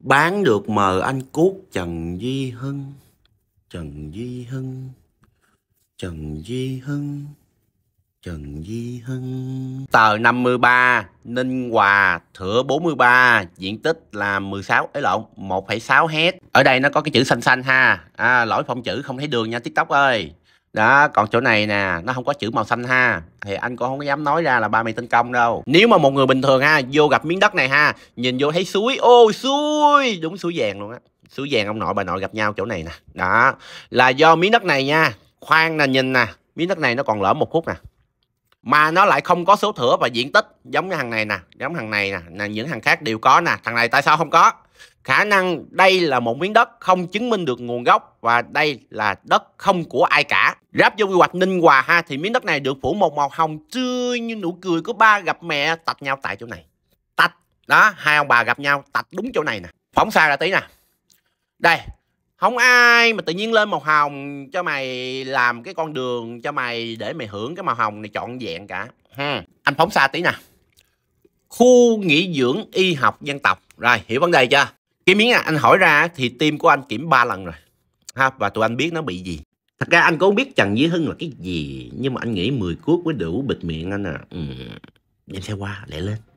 bán được mờ anh cút trần duy hưng trần duy hưng trần duy hưng Trần Di Hưng Tờ 53 Ninh Hòa Thửa 43 Diện tích là 16 ấy lộn 1,6 hét Ở đây nó có cái chữ xanh xanh ha à, Lỗi phong chữ không thấy đường nha TikTok ơi đó còn chỗ này nè nó không có chữ màu xanh ha thì anh cũng không dám nói ra là ba mày tấn công đâu nếu mà một người bình thường ha vô gặp miếng đất này ha nhìn vô thấy suối ô suối đúng suối vàng luôn á suối vàng ông nội bà nội gặp nhau chỗ này nè đó là do miếng đất này nha khoan nè nhìn nè miếng đất này nó còn lỡ một khúc nè mà nó lại không có số thửa và diện tích giống cái thằng này nè giống thằng này nè, nè những thằng khác đều có nè thằng này tại sao không có khả năng đây là một miếng đất không chứng minh được nguồn gốc và đây là đất không của ai cả. Ráp vô quy hoạch Ninh Hòa ha thì miếng đất này được phủ một màu hồng tươi như nụ cười của ba gặp mẹ tạch nhau tại chỗ này. Tạch, đó, hai ông bà gặp nhau tạch đúng chỗ này nè. Phóng xa ra tí nè. Đây, không ai mà tự nhiên lên màu hồng cho mày làm cái con đường cho mày để mày hưởng cái màu hồng này trọn vẹn cả. Ha. Anh phóng xa tí nè. Khu nghỉ dưỡng y học dân tộc. Rồi, hiểu vấn đề chưa? cái miếng anh hỏi ra thì tim của anh kiểm ba lần rồi ha và tụi anh biết nó bị gì thật ra anh cũng không biết trần dĩ hưng là cái gì nhưng mà anh nghĩ 10 cuốc mới đủ bịt miệng anh à ừ. em sẽ qua lẹ lên